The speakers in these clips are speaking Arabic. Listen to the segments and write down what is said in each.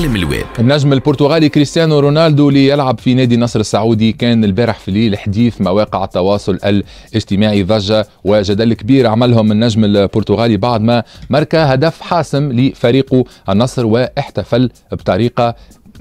عالم الويب النجم البرتغالي كريستيانو رونالدو اللي يلعب في نادي النصر السعودي كان البارح في الليل حديث مواقع التواصل الاجتماعي ضجة وجدل كبير عملهم النجم البرتغالي بعد ما ماركى هدف حاسم لفريقه النصر واحتفل بطريقة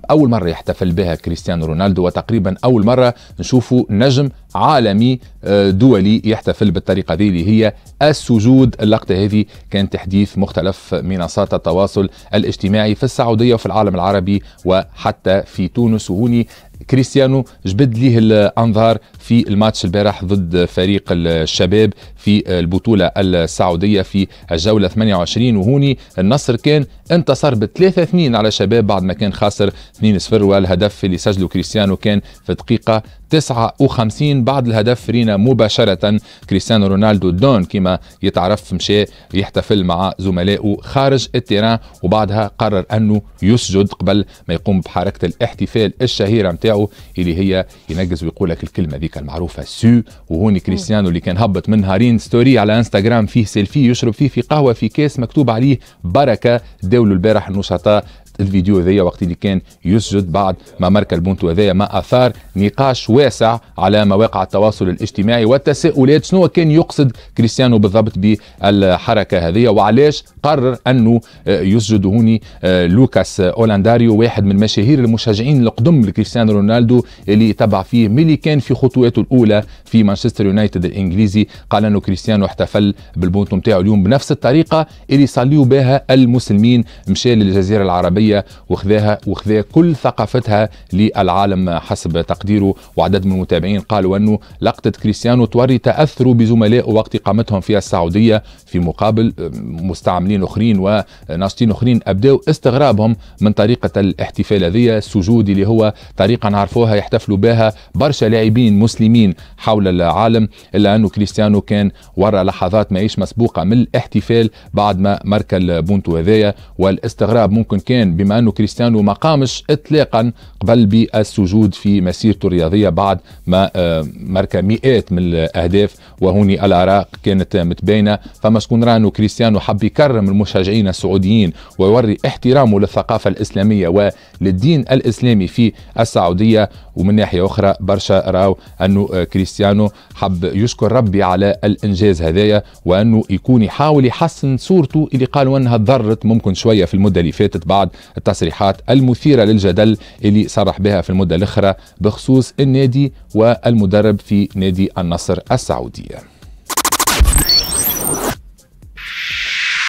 أول مرة يحتفل بها كريستيانو رونالدو وتقريبا أول مرة نشوفه نجم عالمي آه، دولي يحتفل بالطريقه هذه اللي هي السجود اللقطه هذه كان تحديث مختلف منصات التواصل الاجتماعي في السعوديه وفي العالم العربي وحتى في تونس وهوني كريستيانو جبد ليه الانظار في الماتش البارح ضد فريق الشباب في البطوله السعوديه في الجوله 28 وهوني النصر كان انتصر ب 3-2 على الشباب بعد ما كان خاسر 2-0 والهدف اللي سجله كريستيانو كان في دقيقه 59 بعد الهدف رينا مباشرة كريستيانو رونالدو دون كما يتعرف مشى يحتفل مع زملائه خارج التيران وبعدها قرر أنه يسجد قبل ما يقوم بحركة الاحتفال الشهيرة متاعه اللي هي ينجز ويقول لك الكلمة ذيك المعروفة سو وهون كريستيانو اللي كان هبط من نهارين ستوري على انستغرام فيه سيلفي يشرب فيه في قهوة في كاس مكتوب عليه بركة داولوا البارح النشطاء الفيديو هذايا وقت اللي كان يسجد بعد ما ماركا البونتو هذايا ما اثار نقاش واسع على مواقع التواصل الاجتماعي والتساؤلات شنو كان يقصد كريستيانو بالضبط بالحركه هذه وعلاش قرر انه آه، يسجد هوني آه، لوكاس اولانداريو واحد من مشاهير المشجعين القدم لكريستيانو رونالدو اللي تبع فيه ملي كان في خطواته الاولى في مانشستر يونايتد الانجليزي قال انه كريستيانو احتفل بالبونتو نتاعو اليوم بنفس الطريقه اللي صليوا بها المسلمين مشى للجزيره العربيه السعوديه وخذاها وخذا كل ثقافتها للعالم حسب تقديره وعدد من المتابعين قالوا انه لقطه كريستيانو توري تاثروا بزملائه وقت اقامتهم في السعوديه في مقابل آه، مستعملين اخرين وناشطين اخرين ابداوا استغرابهم من طريقه الاحتفال هذه السجود اللي هو طريقه نعرفوها يحتفلوا بها برشا لاعبين مسلمين حول العالم الا انه كريستيانو كان وراء لحظات ماهيش مسبوقه من الاحتفال بعد ما مركل البونتو هذايا والاستغراب ممكن كان بما أنه كريستيانو ما قامش إطلاقا قبل بالسجود في مسيرته الرياضية بعد ما آه، ماركا مئات من الأهداف وهوني الاراق كانت متباينة فما شكون رانو كريستيانو حب يكرم المشجعين السعوديين ويوري احترامه للثقافة الإسلامية وللدين الإسلامي في السعودية ومن ناحية أخرى برشا راو أنه آه، كريستيانو حب يشكر ربي على الإنجاز هذايا وأنه يكون يحاول يحسن صورته اللي قالوا أنها تضرت ممكن شوية في المدة اللي فاتت بعد التصريحات المثيرة للجدل اللي صرح بها في المدة الأخرى بخصوص النادي والمدرب في نادي النصر السعوديه